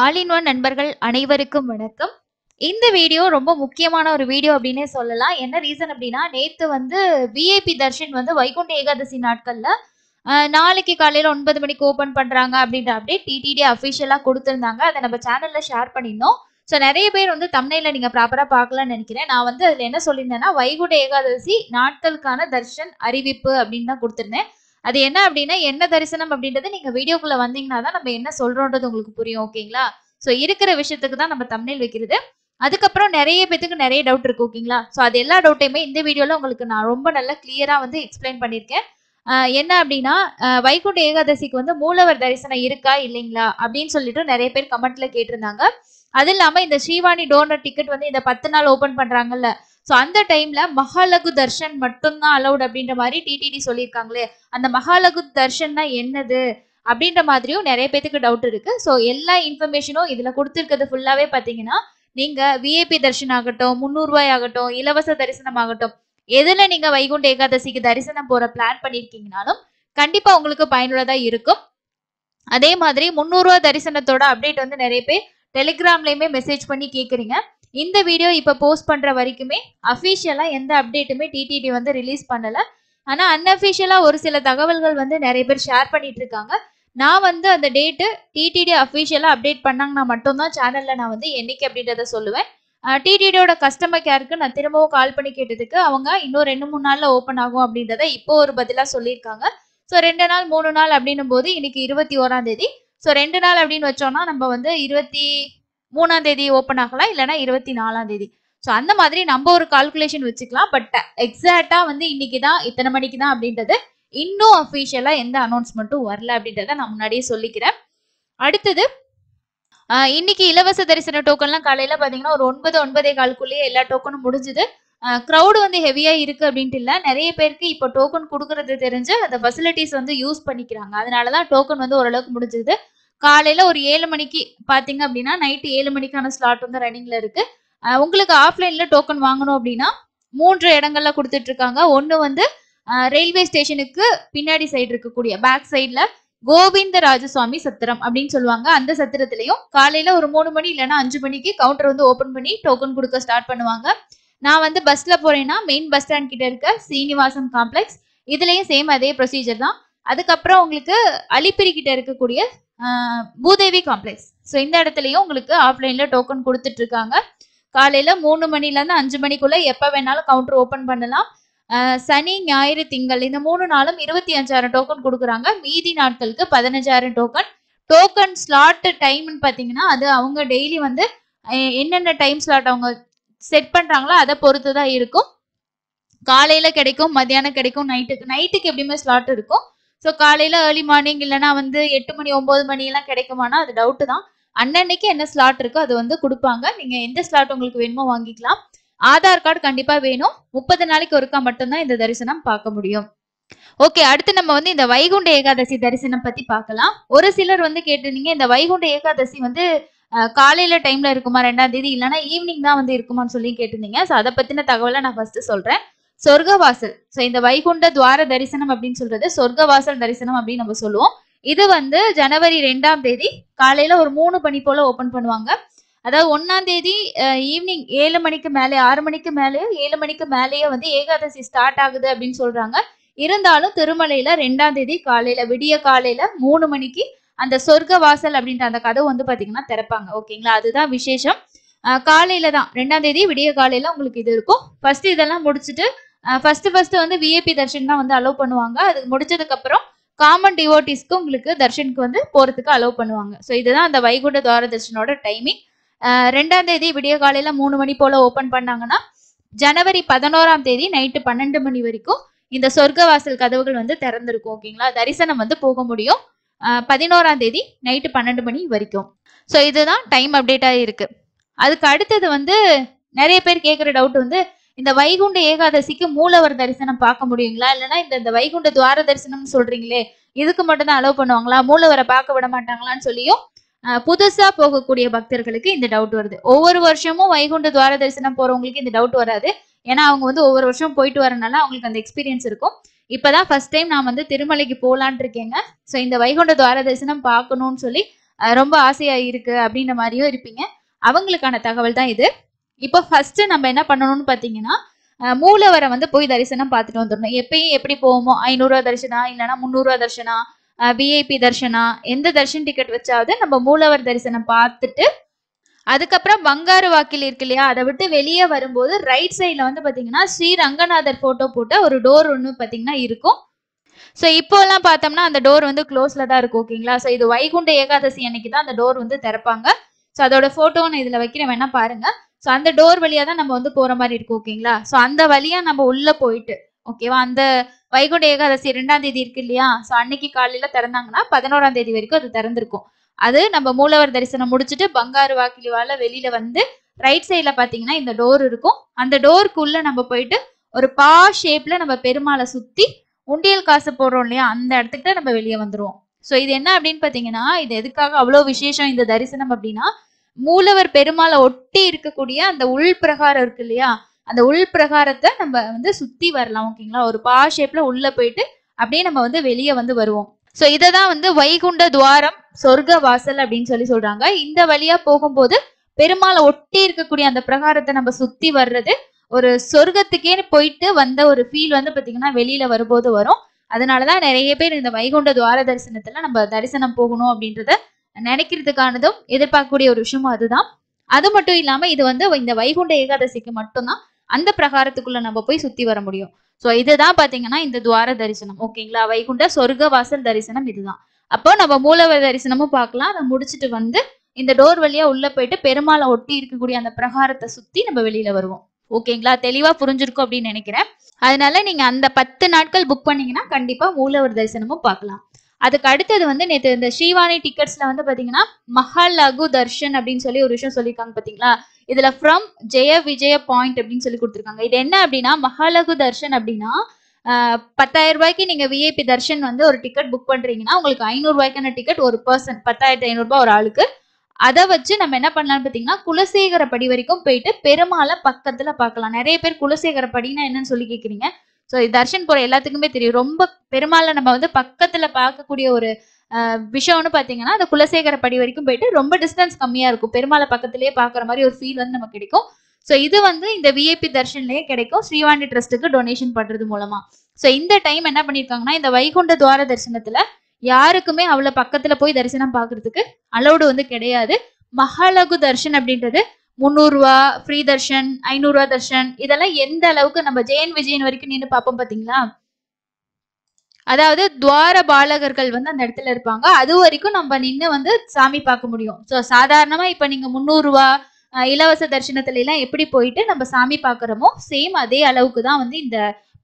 ஆலின் one நண்பர்கள் அனைவருக்கும் வணக்கம் இந்த வீடியோ ரொம்ப முக்கியமான ஒரு வீடியோ அப்படின்னே சொல்லலாம் என்ன ரீசன் அப்படின்னா நேற்று வந்து விஐபி தர்ஷன் வந்து வைகுண்ட ஏகாதசி நாட்களில் நாளைக்கு காலையில் ஒன்பது மணிக்கு ஓப்பன் பண்ணுறாங்க அப்படின்ற அப்டேட் டிடிடி அஃபிஷியலாக கொடுத்துருந்தாங்க அதை நம்ம சேனலில் ஷேர் பண்ணியிருந்தோம் ஸோ நிறைய பேர் வந்து தமிழ்ல நீங்கள் ப்ராப்பராக பார்க்கலாம்னு நினைக்கிறேன் நான் வந்து அதில் என்ன சொல்லியிருந்தேன்னா வைகுண்ட ஏகாதசி நாட்களுக்கான தர்ஷன் அறிவிப்பு அப்படின்னு தான் கொடுத்துருந்தேன் அது என்ன அப்படின்னா என்ன தரிசனம் அப்படின்றது நீங்க வீடியோக்குள்ள வந்தீங்கன்னா தான் நம்ம என்ன சொல்றோன்றது உங்களுக்கு புரியும் ஓகேங்களா ஸோ இருக்கிற விஷயத்துக்கு தான் நம்ம தமிழில் வைக்கிறது அதுக்கப்புறம் நிறைய பேத்துக்கு நிறைய டவுட் இருக்கு ஓகேங்களா ஸோ அது எல்லா டவுட்டையுமே இந்த வீடியோல உங்களுக்கு நான் ரொம்ப நல்லா கிளியரா வந்து எக்ஸ்பிளைன் பண்ணியிருக்கேன் என்ன அப்படின்னா வைகுண்ட ஏகாதசிக்கு வந்து மூலவர் தரிசனம் இருக்கா இல்லைங்களா அப்படின்னு சொல்லிட்டு நிறைய பேர் கமெண்ட்ல கேட்டிருந்தாங்க அது இல்லாம இந்த ஸ்ரீவாணி டோனர் டிக்கெட் வந்து இந்த பத்து நாள் ஓபன் பண்றாங்கல்ல ஸோ அந்த டைம்ல மகாலகு தர்ஷன் மட்டும்தான் அலௌட் அப்படின்ற மாதிரி டிடிடி சொல்லியிருக்காங்களே அந்த மகாலகு தர்ஷன்னா என்னது அப்படின்ற மாதிரியும் நிறைய பேத்துக்கு டவுட் இருக்கு ஸோ எல்லா இன்ஃபர்மேஷனும் இதுல கொடுத்துருக்கிறது ஃபுல்லாவே பாத்தீங்கன்னா நீங்க விஐபி தர்ஷன் ஆகட்டும் முந்நூறுபாய் ஆகட்டும் இலவச தரிசனம் ஆகட்டும் எதுல நீங்க வைகுண்ட ஏகாதசிக்கு தரிசனம் போற பிளான் பண்ணிருக்கீங்கனாலும் கண்டிப்பா உங்களுக்கு பயனுள்ளதா இருக்கும் அதே மாதிரி முன்னூறுவா தரிசனத்தோட அப்டேட் வந்து நிறைய பேர் டெலிகிராம்லயுமே மெசேஜ் பண்ணி கேட்குறீங்க இந்த வீடியோ இப்போ போஸ்ட் பண்ணுற வரைக்குமே அஃபிஷியலாக எந்த அப்டேட்டுமே டிடிடி வந்து ரிலீஸ் பண்ணலை ஆனால் அன்அஃபிஷியலாக ஒரு சில தகவல்கள் வந்து நிறைய பேர் ஷேர் பண்ணிட்டு இருக்காங்க நான் வந்து அந்த டேட்டு டிடிடி அஃபிஷியலாக அப்டேட் பண்ணாங்கன்னா மட்டும்தான் சேனலில் நான் வந்து என்னைக்கு அப்படின்றத சொல்லுவேன் டிடிடியோட கஸ்டமர் கேருக்கு நான் திரும்பவும் கால் பண்ணி கேட்டதுக்கு அவங்க இன்னும் ரெண்டு மூணு நாளில் ஓப்பன் ஆகும் அப்படின்றத இப்போ ஒரு பதிலாக சொல்லியிருக்காங்க ஸோ ரெண்டு நாள் மூணு நாள் அப்படின்னும் போது இன்னைக்கு இருபத்தி ஓராம் தேதி ஸோ ரெண்டு நாள் அப்படின்னு வச்சோம்னா நம்ம வந்து இருபத்தி மூணாம் தேதி ஓப்பன் ஆகலாம் இல்லைன்னா இருபத்தி நாலாம் தேதி ஸோ அந்த மாதிரி நம்ம ஒரு கால்குலேஷன் வச்சுக்கலாம் பட் எக்ஸாக்டா வந்து இன்னைக்கு தான் இத்தனை மணிக்கு தான் அப்படின்றது இன்னும் அஃபிஷியலா எந்த அனௌன்ஸ்மெண்ட்டும் வரல அப்படின்றத நான் முன்னாடியே சொல்லிக்கிறேன் அடுத்தது இன்னைக்கு இலவச தரிசன டோக்கன்லாம் காலையில பாத்தீங்கன்னா ஒரு ஒன்பது ஒன்பதே காலுக்குள்ளேயே எல்லா டோக்கனும் முடிஞ்சுது க்ரௌடு வந்து ஹெவியா இருக்கு அப்படின்ட்டு இல்லை நிறைய பேருக்கு இப்போ டோக்கன் கொடுக்கறது தெரிஞ்சு அந்த ஃபெசிலிட்டிஸ் வந்து யூஸ் பண்ணிக்கிறாங்க அதனாலதான் டோக்கன் வந்து ஓரளவுக்கு முடிஞ்சுது காலையில ஒரு ஏழு மணிக்கு பாத்தீங்க அப்படின்னா நைட்டு ஏழு மணிக்கான ஸ்லாட் வந்து ரன்னிங்ல இருக்கு உங்களுக்கு ஆஃப்லைன்ல டோக்கன் வாங்கணும் அப்படின்னா மூன்று இடங்கள்ல கொடுத்துட்டு இருக்காங்க ஒன்னு வந்து ரயில்வே ஸ்டேஷனுக்கு பின்னாடி சைடு இருக்கக்கூடிய பேக் சைட்ல கோவிந்த ராஜசுவாமி சத்திரம் அப்படின்னு சொல்லுவாங்க அந்த சத்திரத்திலையும் காலையில ஒரு மூணு மணி இல்லைன்னா அஞ்சு மணிக்கு கவுண்டர் வந்து ஓபன் பண்ணி டோக்கன் கொடுக்க ஸ்டார்ட் பண்ணுவாங்க நான் வந்து பஸ்ல போறேன்னா மெயின் பஸ் ஸ்டாண்ட் கிட்ட இருக்க சீனிவாசன் காம்ப்ளெக்ஸ் இதுலயும் சேம் அதே ப்ரொசீஜர் தான் அதுக்கப்புறம் உங்களுக்கு அலிப்பிரி கிட்ட இருக்கக்கூடிய பூதேவி காம்ப்ளெக்ஸ் ஸோ இந்த இடத்துலையும் உங்களுக்கு ஆஃப்லைனில் டோக்கன் கொடுத்துட்டு இருக்காங்க காலையில் மூணு மணிலேருந்து அஞ்சு மணிக்குள்ளே எப்போ வேணாலும் கவுண்டர் ஓப்பன் பண்ணலாம் சனி ஞாயிறு திங்கள் இந்த மூணு நாளும் இருபத்தி அஞ்சாயிரம் டோக்கன் கொடுக்குறாங்க மீதி நாட்களுக்கு பதினஞ்சாயிரம் டோக்கன் டோக்கன் ஸ்லாட் டைம்னு பார்த்தீங்கன்னா அது அவங்க டெய்லி வந்து என்னென்ன டைம் ஸ்லாட் அவங்க செட் பண்ணுறாங்களோ அதை பொறுத்து தான் இருக்கும் காலையில் கிடைக்கும் மத்தியானம் கிடைக்கும் நைட்டுக்கு நைட்டுக்கு எப்படியுமே ஸ்லாட் இருக்கும் ஸோ காலையில் ஏர்லி மார்னிங் இல்லைன்னா வந்து எட்டு மணி ஒம்பது மணி எல்லாம் கிடைக்குமானா அது டவுட்டு தான் அன்னன்னைக்கு என்ன ஸ்லாட் இருக்கோ அது வந்து கொடுப்பாங்க நீங்கள் எந்த ஸ்லாட் உங்களுக்கு வேணுமோ வாங்கிக்கலாம் ஆதார் கார்டு கண்டிப்பாக வேணும் முப்பது நாளைக்கு ஒருக்கா மட்டும்தான் இந்த தரிசனம் பார்க்க முடியும் ஓகே அடுத்து நம்ம வந்து இந்த வைகுண்ட ஏகாதசி தரிசனம் பத்தி பார்க்கலாம் ஒரு சிலர் வந்து கேட்டிருந்தீங்க இந்த வைகுண்ட ஏகாதசி வந்து காலையில டைம்ல இருக்குமா ரெண்டாம் தேதி இல்லைன்னா ஈவினிங் தான் வந்து இருக்குமான்னு சொல்லி கேட்டிருந்தீங்க ஸோ அதை பத்தின தகவலை நான் ஃபர்ஸ்ட் சொல்றேன் சொர்க்கவாசல் ஸோ இந்த வைகுண்ட துவார தரிசனம் அப்படின்னு சொல்றது சொர்க்கவாசல் தரிசனம் அப்படின்னு நம்ம சொல்லுவோம் இது வந்து ஜனவரி ரெண்டாம் தேதி காலையில ஒரு மூணு மணி போல ஓபன் பண்ணுவாங்க அதாவது ஒன்னாம் தேதி ஈவினிங் ஏழு மணிக்கு மேலே ஆறு மணிக்கு மேலேயோ ஏழு மணிக்கு மேலேயோ வந்து ஏகாதசி ஸ்டார்ட் ஆகுது அப்படின்னு சொல்றாங்க இருந்தாலும் திருமலையில ரெண்டாம் தேதி காலையில விடிய காலையில மூணு மணிக்கு அந்த சொர்க்க வாசல் அப்படின்ற அந்த கதவு வந்து பாத்தீங்கன்னா திறப்பாங்க ஓகேங்களா அதுதான் விசேஷம் காலையில தான் ரெண்டாம் தேதி விடிய காலையில உங்களுக்கு இது இருக்கும் ஃபர்ஸ்ட் இதெல்லாம் முடிச்சுட்டு ஃபர்ஸ்ட் ஃபர்ஸ்ட் வந்து விஏபி தர்ஷன் தான் வந்து அலோவ் பண்ணுவாங்க அது முடிச்சதுக்கு அப்புறம் காமன் டிவோட்டிஸ்க்கு உங்களுக்கு தர்ஷனுக்கு வந்து போறதுக்கு அலோவ் பண்ணுவாங்க ஸோ இதுதான் அந்த வைகுண்ட துவார தர்ஷனோட டைமிங் ரெண்டாம் தேதி விடிய காலையில மூணு மணி போல ஓப்பன் பண்ணாங்கன்னா ஜனவரி பதினோராம் தேதி நைட்டு பன்னெண்டு மணி வரைக்கும் இந்த சொர்க்க வாசல் கதவுகள் வந்து திறந்திருக்கும் ஓகேங்களா தரிசனம் வந்து போக முடியும் பதினோராம் தேதி நைட்டு பன்னெண்டு மணி வரைக்கும் ஸோ இதுதான் டைம் அப்டேட்டாக இருக்கு அதுக்கு அடுத்தது வந்து நிறைய பேர் கேட்குற டவுட் வந்து இந்த வைகுண்ட ஏகாதசிக்கு மூலவர் தரிசனம் பார்க்க முடியுங்களா இல்லைன்னா இந்த இந்த வைகுண்ட துவார தரிசனம்னு சொல்றீங்களே இதுக்கு மட்டும்தான் அலோவ் பண்ணுவாங்களா மூலவரை பார்க்க விட மாட்டாங்களான்னு சொல்லியும் புதுசா போகக்கூடிய பக்தர்களுக்கு இந்த டவுட் வருது ஒவ்வொரு வருஷமும் வைகுண்ட துவார தரிசனம் போறவங்களுக்கு இந்த டவுட் வராது ஏன்னா அவங்க வந்து ஒவ்வொரு வருஷம் போயிட்டு வரனால அவங்களுக்கு அந்த எக்ஸ்பீரியன்ஸ் இருக்கும் இப்பதான் ஃபர்ஸ்ட் டைம் நான் வந்து திருமலைக்கு போலான் இருக்கேங்க ஸோ இந்த வைகுண்ட துவார தரிசனம் பார்க்கணும்னு சொல்லி ரொம்ப ஆசையா இருக்கு அப்படின்ற மாதிரியும் இருப்பீங்க அவங்களுக்கான தகவல் தான் இது இப்போ ஃபர்ஸ்ட் நம்ம என்ன பண்ணணும்னு பார்த்தீங்கன்னா மூலவரை வந்து போய் தரிசனம் பார்த்துட்டு வந்துடணும் எப்பயும் எப்படி போவோமோ ஐநூறுரூவா தரிசனா இல்லைன்னா முந்நூறுவா தரிசனா விஐபி தரிசனா எந்த தர்ஷன் டிக்கெட் வச்சாவது நம்ம மூலவர் தரிசனம் பார்த்துட்டு அதுக்கப்புறம் பங்காரு வாக்கில் இருக்கு இல்லையா அதை விட்டு வெளியே வரும்போது ரைட் சைடில் வந்து பார்த்தீங்கன்னா ஸ்ரீ ரங்கநாதர் ஃபோட்டோ போட்ட ஒரு டோர் ஒன்று பார்த்தீங்கன்னா இருக்கும் ஸோ எல்லாம் பார்த்தோம்னா அந்த டோர் வந்து க்ளோஸில் தான் இருக்கும் ஓகேங்களா ஸோ இது வைகுண்ட ஏகாதசி அன்னைக்கு தான் அந்த டோர் வந்து திறப்பாங்க ஸோ அதோட போட்டோ நான் இதில் வைக்கிறேன் வேணா பாருங்கள் ஸோ அந்த டோர் வழியா தான் நம்ம வந்து போற மாதிரி இருக்கும் ஓகேங்களா ஸோ அந்த வழியா நம்ம உள்ள போயிட்டு ஓகேவா அந்த வைகுண்ட ஏகாதசி இரண்டாம் தேதி இருக்கு இல்லையா ஸோ அன்னைக்கு காலையில திறந்தாங்கன்னா பதினோராம் தேதி வரைக்கும் அது திறந்திருக்கும் அது நம்ம மூலவர் தரிசனம் முடிச்சுட்டு பங்காரு வாக்கிலிவால வெளியில வந்து ரைட் சைட்ல பாத்தீங்கன்னா இந்த டோர் இருக்கும் அந்த டோருக்குள்ள நம்ம போயிட்டு ஒரு பா ஷேப்ல நம்ம பெருமாளை சுத்தி உண்டியல் காசு போடுறோம் இல்லையா அந்த இடத்துக்கு நம்ம வெளியே வந்துருவோம் ஸோ இது என்ன அப்படின்னு பார்த்தீங்கன்னா இது எதுக்காக அவ்வளோ விசேஷம் இந்த தரிசனம் அப்படின்னா மூலவர் பெருமாளை ஒட்டி இருக்கக்கூடிய அந்த உள் பிரகாரம் இருக்கு இல்லையா அந்த உள் பிரகாரத்தை நம்ம வந்து சுத்தி வரலாம் ஓகேங்களா ஒரு பா ஷேப்ல உள்ள போயிட்டு அப்படியே நம்ம வந்து வெளியே வந்து வருவோம் ஸோ இதை தான் வந்து வைகுண்ட துவாரம் சொர்க்க வாசல் அப்படின்னு சொல்லி சொல்றாங்க இந்த வழியா போகும்போது பெருமாளை ஒட்டி இருக்கக்கூடிய அந்த பிரகாரத்தை நம்ம சுத்தி வர்றது ஒரு சொர்க்கத்துக்கே போயிட்டு வந்த ஒரு ஃபீல் வந்து பார்த்தீங்கன்னா வெளியில வரும்போது வரும் அதனாலதான் நிறைய பேர் இந்த வைகுண்ட துவார தரிசனத்துல நம்ம தரிசனம் போகணும் அப்படின்றத நினைக்கிறதுக்கானதும் எதிர்பார்க்கக்கூடிய ஒரு விஷயமும் அதுதான் அது மட்டும் இல்லாம இது வந்து இந்த வைகுண்ட ஏகாதசிக்கு மட்டும்தான் அந்த பிரகாரத்துக்குள்ள நம்ம போய் சுத்தி வர முடியும் சோ இதுதான் பாத்தீங்கன்னா இந்த துவார தரிசனம் ஓகேங்களா வைகுண்ட சொர்க்க வாசல் தரிசனம் இதுதான் அப்போ நம்ம மூலவர் தரிசனமும் பார்க்கலாம் அதை முடிச்சுட்டு வந்து இந்த டோர் வழியா உள்ள போயிட்டு பெருமாளை ஒட்டி இருக்கக்கூடிய அந்த பிரகாரத்தை சுத்தி நம்ம வெளியில வருவோம் ஓகேங்களா தெளிவா புரிஞ்சிருக்கும் அப்படின்னு நினைக்கிறேன் அதனால நீங்க அந்த பத்து நாட்கள் புக் பண்ணீங்கன்னா கண்டிப்பா மூலவர் தரிசனமும் பார்க்கலாம் அதுக்கு அடுத்தது வந்து நேற்று இந்த ஸ்ரீவாணி டிக்கெட்ஸ்ல வந்து பாத்தீங்கன்னா லகு தர்ஷன் அப்படின்னு சொல்லி ஒரு விஷயம் சொல்லியிருக்காங்க பாத்தீங்களா இதுல ஃப்ரம் ஜெய விஜய பாயிண்ட் அப்படின்னு சொல்லி கொடுத்துருக்காங்க இது என்ன அப்படின்னா மகாலகு தர்ஷன் அப்படின்னா பத்தாயிரம் ரூபாய்க்கு நீங்க விஐபி தர்ஷன் வந்து ஒரு டிக்கெட் புக் பண்றீங்கன்னா உங்களுக்கு ஐநூறு ரூபாய்க்கான டிக்கெட் ஒரு பர்சன் பத்தாயிரத்தி ஐநூறு ரூபாய் ஒரு ஆளுக்கு அதை வச்சு நம்ம என்ன பாத்தீங்கன்னா பார்த்தீங்கன்னா படி வரைக்கும் போயிட்டு பெருமாளை பக்கத்துல பார்க்கலாம் நிறைய பேர் குலசேகர படினா என்னன்னு சொல்லி கேட்குறீங்க ஸோ தர்ஷன் போற எல்லாத்துக்குமே தெரியும் ரொம்ப பெருமாளை நம்ம வந்து பக்கத்துல பார்க்கக்கூடிய ஒரு விஷயம்னு பார்த்தீங்கன்னா அந்த குலசேகர படி வரைக்கும் போயிட்டு ரொம்ப டிஸ்டன்ஸ் கம்மியாக இருக்கும் பெருமாளை பக்கத்துலேயே பார்க்குற மாதிரி ஒரு ஃபீல் வந்து நமக்கு கிடைக்கும் ஸோ இது வந்து இந்த விஐபி தர்ஷன்லேயே கிடைக்கும் ஸ்ரீவாண்டி ட்ரஸ்ட்டுக்கு டொனேஷன் பண்ணுறது மூலமாக ஸோ இந்த டைம் என்ன பண்ணியிருக்காங்கன்னா இந்த வைகுண்ட துவார தரிசனத்தில் யாருக்குமே அவ்வளோ பக்கத்தில் போய் தரிசனம் பார்க்கறதுக்கு அலௌடு வந்து கிடையாது மகாலகு தர்ஷன் அப்படின்றது முந்நூறுரூவா ஃப்ரீ தர்ஷன் ஐநூறுரூவா தர்ஷன் இதெல்லாம் எந்த அளவுக்கு நம்ம ஜெயன் விஜயன் வரைக்கும் நின்று பார்ப்போம் பார்த்தீங்களா அதாவது துவார பாலகர்கள் வந்து அந்த இடத்துல இருப்பாங்க அது வரைக்கும் நம்ம நின்று வந்து சாமி பார்க்க முடியும் ஸோ சாதாரணமாக இப்போ நீங்கள் முந்நூறுரூவா இலவச தரிசனத்துல எல்லாம் எப்படி போயிட்டு நம்ம சாமி பார்க்குறோமோ சேம் அதே அளவுக்கு தான் வந்து இந்த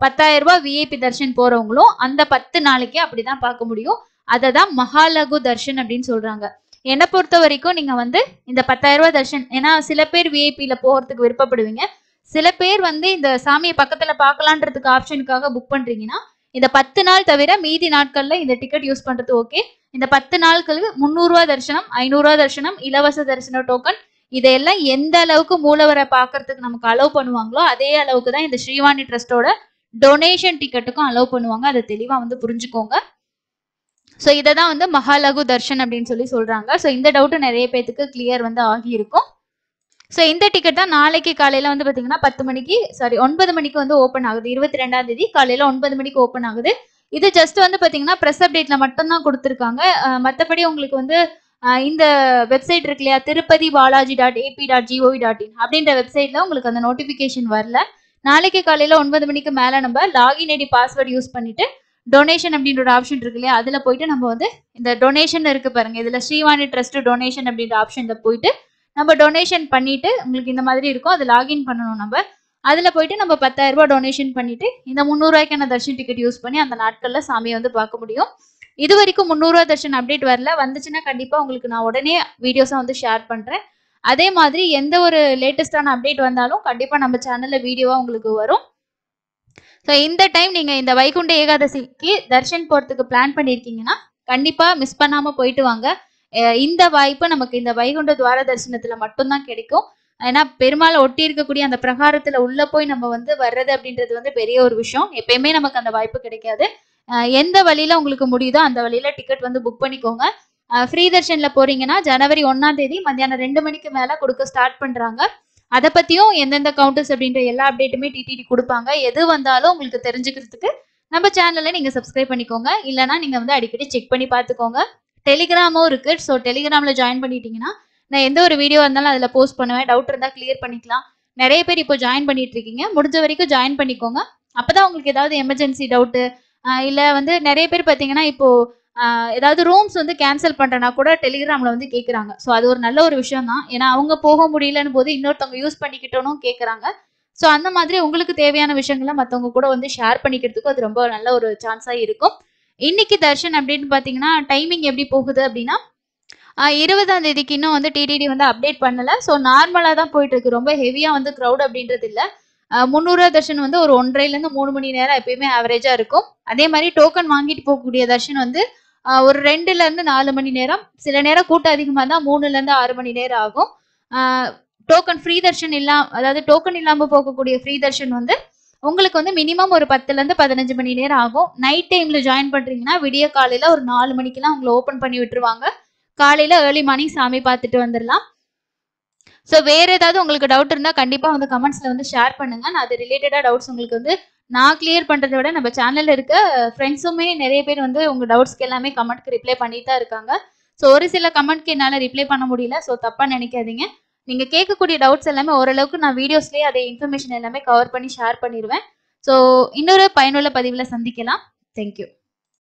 பத்தாயிரம் ரூபாய் விஐபி தர்ஷன் போறவங்களும் அந்த பத்து நாளைக்கே அப்படிதான் பார்க்க முடியும் அதை தான் மகாலகு தர்ஷன் அப்படின்னு சொல்றாங்க என்னை பொறுத்த வரைக்கும் நீங்க வந்து இந்த பத்தாயிரம் ரூபாய் தர்ஷன் ஏன்னா சில பேர் விஐபியில போகிறதுக்கு விருப்பப்படுவீங்க சில பேர் வந்து இந்த சாமியை பக்கத்துல பார்க்கலான்றதுக்கு ஆப்ஷனுக்காக புக் பண்றீங்கன்னா இந்த பத்து நாள் தவிர மீதி நாட்கள்ல இந்த டிக்கெட் யூஸ் பண்றது ஓகே இந்த பத்து நாட்களுக்கு முந்நூறுரூவா தரிசனம் ஐநூறுரூவா தரிசனம் இலவச தரிசன டோக்கன் இதையெல்லாம் எந்த அளவுக்கு மூலவரை பார்க்கறதுக்கு நமக்கு அலோவ் பண்ணுவாங்களோ அதே அளவுக்கு தான் இந்த ஸ்ரீவாணி ட்ரஸ்டோட டொனேஷன் டிக்கெட்டுக்கும் அலோவ் பண்ணுவாங்க அதை தெளிவாக வந்து புரிஞ்சுக்கோங்க ஸோ இதை தான் வந்து மகாலகு தர்ஷன் அப்படின்னு சொல்லி சொல்கிறாங்க ஸோ இந்த டவுட்டும் நிறைய பேத்துக்கு கிளியர் வந்து ஆகியிருக்கும் ஸோ இந்த டிக்கெட் தான் நாளைக்கு காலையில் வந்து பார்த்தீங்கன்னா பத்து மணிக்கு சாரி ஒன்பது மணிக்கு வந்து ஓப்பன் ஆகுது இருபத்தி ரெண்டாம் தேதி காலையில் ஒன்பது மணிக்கு ஓப்பன் ஆகுது இது ஜஸ்ட் வந்து பார்த்தீங்கன்னா ப்ரெஸ் அப்டேட்டில் மட்டும்தான் கொடுத்துருக்காங்க மற்றபடி உங்களுக்கு வந்து இந்த வெப்சைட் இருக்கு இல்லையா Tirupati Balaji dot AP dot GOV dot in அப்படின்ற வெப்சைட்டில் உங்களுக்கு அந்த நோட்டிஃபிகேஷன் வரல நாளைக்கு காலையில் ஒன்பது மணிக்கு மேலே நம்ம லாகின் ஐடி பாஸ்வேர்டு யூஸ் பண்ணிவிட்டு டொனேஷன் அப்படின்ற ஒரு ஆப்ஷன் இருக்கு இல்லையா அதுல போயிட்டு நம்ம வந்து இந்த டொனேஷன் இருக்கு பாருங்க இதுல ஸ்ரீவாணி ட்ரஸ்ட் டொனேஷன் அப்படின்ற ஆப்ஷன்ல போயிட்டு நம்ம டொனேஷன் பண்ணிட்டு உங்களுக்கு இந்த மாதிரி இருக்கும் அது லாகின் பண்ணணும் நம்ம அதுல போயிட்டு நம்ம பத்தாயிரம் ரூபாய் டொனேஷன் பண்ணிட்டு இந்த முந்நூறுவாய்க்கான தர்ஷன் டிக்கெட் யூஸ் பண்ணி அந்த நாட்கள்ல சாமியை வந்து பார்க்க முடியும் இது வரைக்கும் முந்நூறுவா தர்ஷன் அப்டேட் வரல வந்துச்சுன்னா கண்டிப்பா உங்களுக்கு நான் உடனே வீடியோஸா வந்து ஷேர் பண்றேன் அதே மாதிரி எந்த ஒரு லேட்டஸ்டான அப்டேட் வந்தாலும் கண்டிப்பா நம்ம சேனல்ல வீடியோவா உங்களுக்கு வரும் ஸோ இந்த டைம் நீங்கள் இந்த வைகுண்ட ஏகாதசிக்கு தர்ஷன் போகிறதுக்கு பிளான் பண்ணியிருக்கீங்கன்னா கண்டிப்பாக மிஸ் பண்ணாமல் போயிட்டு வாங்க இந்த வாய்ப்பு நமக்கு இந்த வைகுண்ட துவார தரிசனத்தில் மட்டும்தான் கிடைக்கும் ஏன்னா பெருமாள் ஒட்டி இருக்கக்கூடிய அந்த பிரகாரத்தில் உள்ளே போய் நம்ம வந்து வர்றது அப்படின்றது வந்து பெரிய ஒரு விஷயம் எப்பயுமே நமக்கு அந்த வாய்ப்பு கிடைக்காது எந்த வழியில் உங்களுக்கு முடியுதோ அந்த வழியில் டிக்கெட் வந்து புக் பண்ணிக்கோங்க ஃப்ரீ தர்ஷனில் போகிறீங்கன்னா ஜனவரி ஒன்றாம் தேதி மத்தியானம் ரெண்டு மணிக்கு மேலே கொடுக்க ஸ்டார்ட் பண்ணுறாங்க அதை பற்றியும் எந்தெந்த கவுண்டர்ஸ் அப்படின்ற எல்லா அப்டேட்டுமே டிடிடி கொடுப்பாங்க எது வந்தாலும் உங்களுக்கு தெரிஞ்சுக்கிறதுக்கு நம்ம சேனல்ல நீங்கள் சப்ஸ்கிரைப் பண்ணிக்கோங்க இல்லைன்னா நீங்கள் வந்து அடிக்கடி செக் பண்ணி பார்த்துக்கோங்க டெலிகிராமும் இருக்குது ஸோ டெலிகிராமில் ஜாயின் பண்ணிட்டீங்கன்னா நான் எந்த ஒரு வீடியோ இருந்தாலும் அதில் போஸ்ட் பண்ணுவேன் டவுட் இருந்தால் கிளியர் பண்ணிக்கலாம் நிறைய பேர் இப்போ ஜாயின் பண்ணிட்டு இருக்கீங்க முடிஞ்ச வரைக்கும் ஜாயின் பண்ணிக்கோங்க அப்பதான் உங்களுக்கு ஏதாவது எமர்ஜென்சி டவுட்டு இல்லை வந்து நிறைய பேர் பார்த்தீங்கன்னா இப்போது ஏதாவது ரூம்ஸ் வந்து கேன்சல் பண்ணுறனா கூட டெலிகிராமில் வந்து கேட்குறாங்க ஸோ அது ஒரு நல்ல ஒரு விஷயம் தான் ஏன்னா அவங்க போக முடியலன்னு போது இன்னொருத்தவங்க யூஸ் பண்ணிக்கிட்டோனும் கேட்குறாங்க ஸோ அந்த மாதிரி உங்களுக்கு தேவையான விஷயங்களை மற்றவங்க கூட வந்து ஷேர் பண்ணிக்கிறதுக்கு அது ரொம்ப நல்ல ஒரு சான்ஸாக இருக்கும் இன்னைக்கு தர்ஷன் அப்படின்னு பார்த்தீங்கன்னா டைமிங் எப்படி போகுது அப்படின்னா இருபதாம் தேதிக்கு இன்னும் வந்து டிடிடி வந்து அப்டேட் பண்ணலை ஸோ நார்மலாக தான் போயிட்டு இருக்கு ரொம்ப ஹெவியாக வந்து க்ரௌட் அப்படின்றது இல்லை முந்நூறுவா தர்ஷன் வந்து ஒரு ஒன்றரைலேருந்து மூணு மணி நேரம் எப்பயுமே ஆவரேஜாக இருக்கும் அதே மாதிரி டோக்கன் வாங்கிட்டு போகக்கூடிய தர்ஷன் வந்து ஒரு ரெண்டுல இருந்து நாலு மணி நேரம் சில நேரம் கூட்டம் அதிகமா இருந்தால் மூணுல இருந்து ஆறு மணி நேரம் ஆகும் டோக்கன் ஃப்ரீ தர்ஷன் இல்லாம அதாவது டோக்கன் இல்லாம போகக்கூடிய ஃப்ரீ தர்ஷன் வந்து உங்களுக்கு வந்து மினிமம் ஒரு பத்துல இருந்து பதினஞ்சு மணி நேரம் ஆகும் நைட் டைம்ல ஜாயின் பண்றீங்கன்னா விடிய காலையில ஒரு நாலு மணிக்கெல்லாம் உங்களை ஓபன் பண்ணி விட்டுருவாங்க காலையில ஏர்லி மார்னிங் சாமி பார்த்துட்டு வந்துடலாம் ஸோ வேற ஏதாவது உங்களுக்கு டவுட் இருந்தால் கண்டிப்பாக வந்து கமெண்ட்ஸில் வந்து ஷேர் பண்ணுங்க நான் அது ரிலேட்டடாக டவுட்ஸ் உங்களுக்கு வந்து நான் கிளியர் பண்றதை விட நம்ம சேனல்ல இருக்க ஃப்ரெண்ட்ஸுமே நிறைய பேர் வந்து உங்க டவுட்ஸ்க்கு எல்லாமே கமெண்ட்க்கு ரிப்ளை பண்ணிட்டு தான் இருக்காங்க ஸோ ஒரு சில கமெண்ட்க்கு என்னால் ரிப்ளை பண்ண முடியல ஸோ தப்பா நினைக்காதீங்க நீங்கள் கேட்கக்கூடிய டவுட்ஸ் எல்லாமே ஓரளவுக்கு நான் வீடியோஸ்லேயே அதை இன்ஃபர்மேஷன் எல்லாமே கவர் பண்ணி ஷேர் பண்ணிடுவேன் ஸோ இன்னொரு பயனுள்ள பதிவில் சந்திக்கலாம் தேங்க்யூ